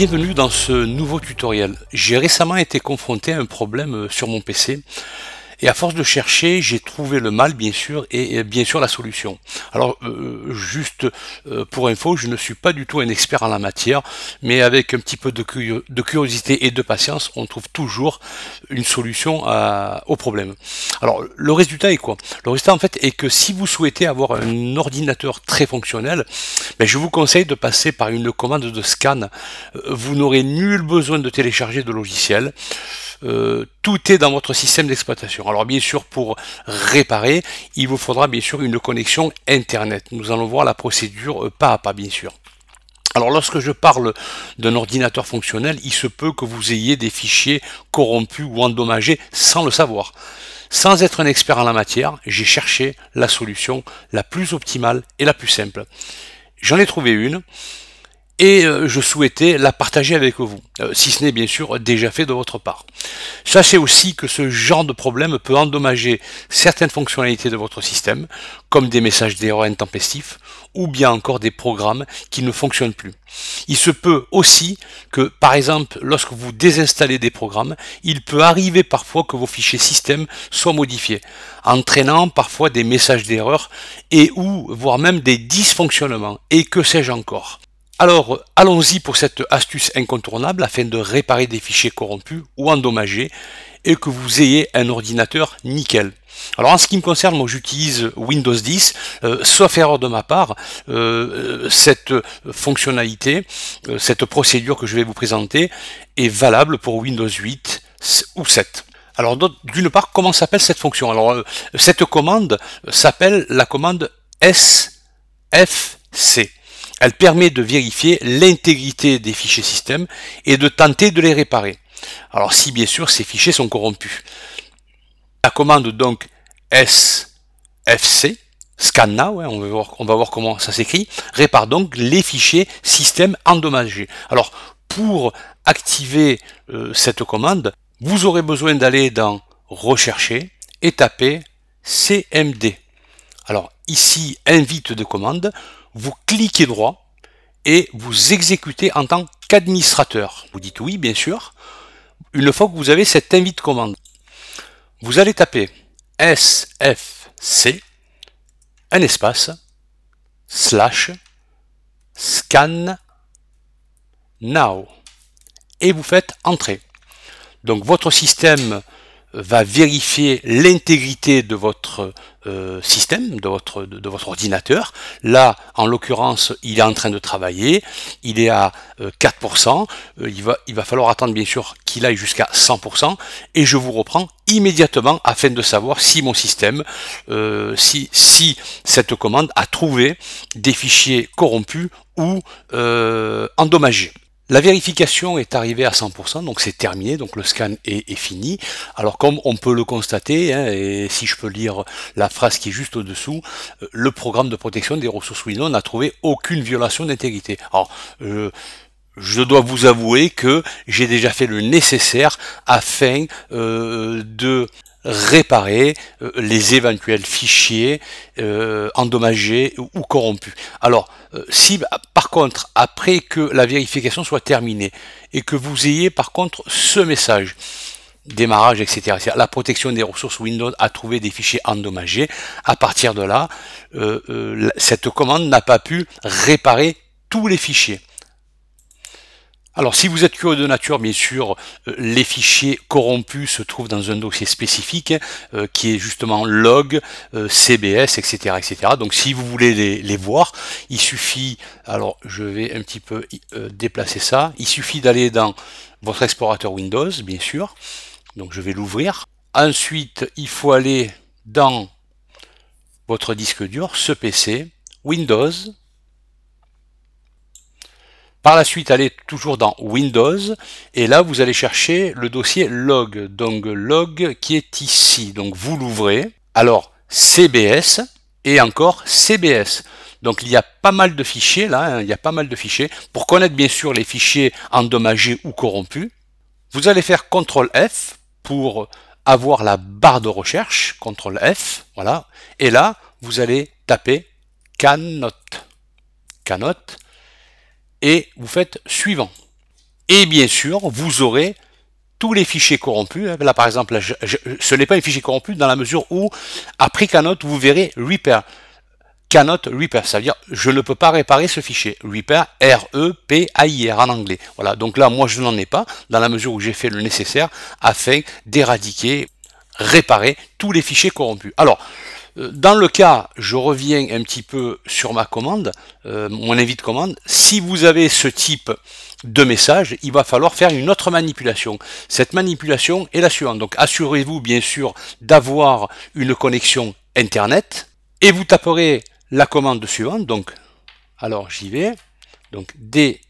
Bienvenue dans ce nouveau tutoriel. J'ai récemment été confronté à un problème euh, sur mon PC. Et à force de chercher, j'ai trouvé le mal, bien sûr, et, bien sûr la solution. Alors, euh, juste euh, pour info, je ne suis pas du tout un expert en la matière, mais avec un petit peu de, curiosité et de patience, on trouve toujours une solution au problème. Alors, le résultat est quoi Le résultat, en fait, est que si vous souhaitez avoir un ordinateur très fonctionnel, ben, je vous conseille de passer par une commande de scan. Euh, vous n'aurez nul besoin de télécharger de logiciel. Euh, tout est dans votre système d'exploitation. Alors bien sûr, pour réparer, il vous faudra bien sûr une connexion Internet. Nous allons voir la procédure euh, pas à pas, bien sûr. Alors lorsque je parle d'un ordinateur fonctionnel, il se peut que vous ayez des fichiers corrompus ou endommagés sans le savoir. Sans être un expert en la matière, j'ai cherché la solution la plus optimale et la plus simple. J'en ai trouvé une et euh, je souhaitais la partager avec vous, euh, si ce n'est bien sûr déjà fait de votre part. Sachez aussi que ce genre de problème peut endommager certaines fonctionnalités de votre système, comme des messages d'erreur intempestifs, ou bien encore des programmes qui ne fonctionnent plus. Il se peut aussi que, par exemple, lorsque vous désinstallez des programmes, il peut arriver parfois que vos fichiers système soient modifiés, entraînant parfois des messages d'erreur et ou voire même des dysfonctionnements, et que sais-je encore. Alors, allons-y pour cette astuce incontournable afin de réparer des fichiers corrompus ou endommagés et que vous ayez un ordinateur nickel. Alors en ce qui me concerne, moi j'utilise Windows 10, euh, sauf erreur de ma part, euh, euh, cette fonctionnalité, cette procédure que je vais vous présenter est valable pour Windows 8 ou 7. Alors d'une part, comment s'appelle cette fonction Alors cette commande s'appelle la commande SFC. Elle permet de vérifier l'intégrité des fichiers système et de tenter de les réparer. Alors si bien sûr ces fichiers sont corrompus. La commande donc sfc, scan now, hein, on, va voir, comment ça s'écrit, répare donc les fichiers système endommagés. Alors pour activer euh, cette commande, vous aurez besoin d'aller dans rechercher et taper cmd. Alors ici invite de commande, vous cliquez droit et vous exécutez en tant qu'administrateur. Vous dites oui, bien sûr. Une fois que vous avez cette invite commande, vous allez taper sfc, un espace, slash, scan now, et vous faites entrer. Donc votre système va vérifier l'intégrité de votre euh, système, de votre, de, votre ordinateur. Là, en l'occurrence, il est en train de travailler, il est à 4%, euh, euh, il, va, il va falloir attendre bien sûr qu'il aille jusqu'à 100%, et je vous reprends immédiatement afin de savoir si mon système, si, si cette commande a trouvé des fichiers corrompus ou endommagés. La vérification est arrivée à 100%, donc c'est terminé, donc le scan est, fini. Alors comme on peut le constater, hein, et si je peux lire la phrase qui est juste au-dessous, euh, le programme de protection des ressources Windows n'a trouvé aucune violation d'intégrité. Alors, euh, je dois vous avouer que j'ai déjà fait le nécessaire afin euh, de réparer euh, les éventuels fichiers euh, endommagés ou, corrompus. Alors, euh, si par contre, après que la vérification soit terminée et que vous ayez par contre ce message, démarrage, etc. La protection des ressources Windows a trouvé des fichiers endommagés. À partir de là, cette commande n'a pas pu réparer tous les fichiers. Alors si vous êtes curieux de nature, bien sûr, euh, les fichiers corrompus se trouvent dans un dossier spécifique hein, euh, qui est justement log, euh, CBS, etc., etc. Donc si vous voulez les, voir, il suffit, alors je vais un petit peu déplacer ça, il suffit d'aller dans votre explorateur Windows, bien sûr. Donc je vais l'ouvrir. Ensuite, il faut aller dans votre disque dur, ce PC, Windows, par la suite, allez toujours dans Windows et là vous allez chercher le dossier log, donc log qui est ici. Donc vous l'ouvrez. Alors CBS et encore CBS. Donc il y a pas mal de fichiers là, hein. il y a pas mal de fichiers. Pour connaître bien sûr les fichiers endommagés ou corrompus, vous allez faire CTRL F pour avoir la barre de recherche, CTRL F, voilà. Et là, vous allez taper Canot. Canote et vous faites suivant. Et bien sûr, vous aurez tous les fichiers corrompus. Hein. Là, par exemple, ce n'est pas un fichier corrompu dans la mesure où, après Canote, vous verrez Repair. Canote Repair, ça veut dire je ne peux pas réparer ce fichier. Repair, R-E-P-A-I-R en anglais. Voilà, donc là, moi, je n'en ai pas, dans la mesure où j'ai fait le nécessaire afin d'éradiquer, réparer tous les fichiers corrompus. Alors, euh, dans le cas, je reviens un petit peu sur ma commande, euh, mon invite commande, si vous avez ce type de message, il va falloir faire une autre manipulation. Cette manipulation est la suivante. Donc assurez-vous bien sûr d'avoir une connexion Internet et vous taperez la commande suivante. Donc, alors j'y vais. Donc D,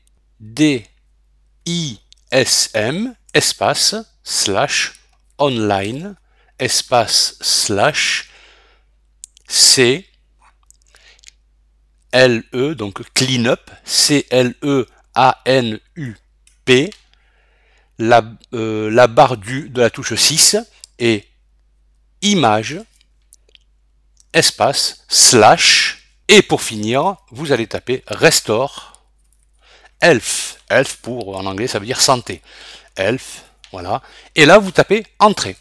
D, I, S, M, espace, slash, online, espace, slash, C L E donc cleanup C L E A N U P la, euh, barre du de la touche 6 et image espace slash et pour finir vous allez taper restore elf elf pour en anglais ça veut dire santé elf voilà et là vous tapez entrée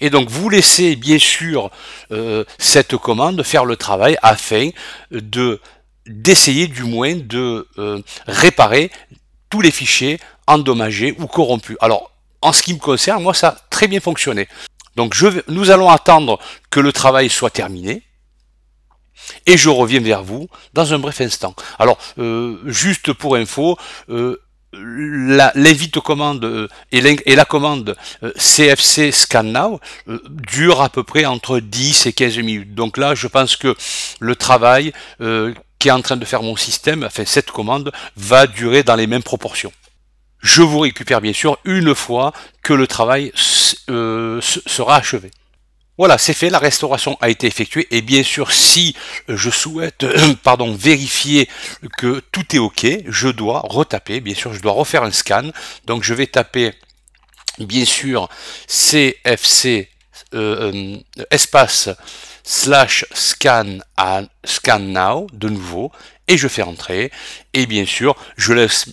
et donc vous laissez bien sûr euh, cette commande faire le travail afin de d'essayer du moins de euh, réparer tous les fichiers endommagés ou corrompus. Alors en ce qui me concerne, moi ça a très bien fonctionné. Donc je, nous allons attendre que le travail soit terminé. Et je reviens vers vous dans un bref instant. Alors, euh, juste pour info, la, les commandes euh, et, la, et la commande euh, CFC Scan ScanNow euh, dure à peu près entre 10 et 15 minutes. Donc là, je pense que le travail qui est en train de faire mon système, enfin cette commande, va durer dans les mêmes proportions. Je vous récupère bien sûr une fois que le travail sera achevé. Voilà, c'est fait, la restauration a été effectuée et bien sûr si euh, je souhaite euh, pardon, vérifier que tout est OK, je dois retaper, bien sûr je dois refaire un scan. Donc je vais taper bien sûr CFC euh, espace slash scan, à, scan now de nouveau et je fais entrer et bien sûr je laisse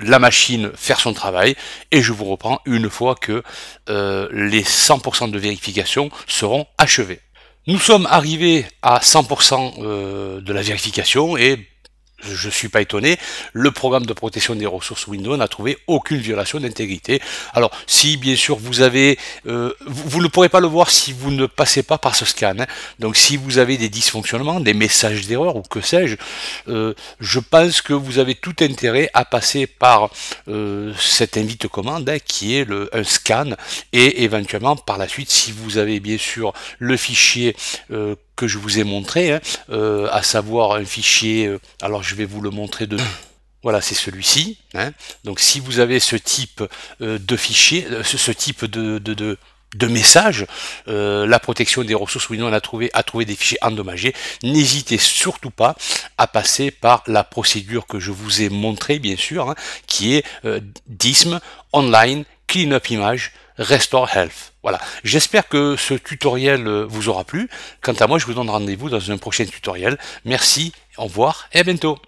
la machine faire son travail et je vous reprends une fois que euh, les 100% de vérification seront achevés. Nous sommes arrivés à 100% euh, de la vérification et je ne suis pas étonné, le programme de protection des ressources Windows n'a trouvé aucune violation d'intégrité. Alors, si bien sûr vous avez, euh, vous, ne pourrez pas le voir si vous ne passez pas par ce scan. Hein. Donc, si vous avez des dysfonctionnements, des messages d'erreur ou que sais-je, euh, je pense que vous avez tout intérêt à passer par euh, cette invite commande hein, qui est le, un scan et éventuellement par la suite, si vous avez bien sûr le fichier euh, que je vous ai montré, hein, euh, à savoir un fichier, euh, alors je vais vous le montrer de... Voilà, c'est celui-ci. Hein. Donc si vous avez ce type euh, de fichier, ce, type de, de, de, message, la protection des ressources Windows a trouvé, a trouvé des fichiers endommagés, n'hésitez surtout pas à passer par la procédure que je vous ai montrée, bien sûr, hein, qui est DISM Online Cleanup Image Restore Health. Voilà. J'espère que ce tutoriel euh, vous aura plu. Quant à moi, je vous donne rendez-vous dans un prochain tutoriel. Merci, au revoir et à bientôt.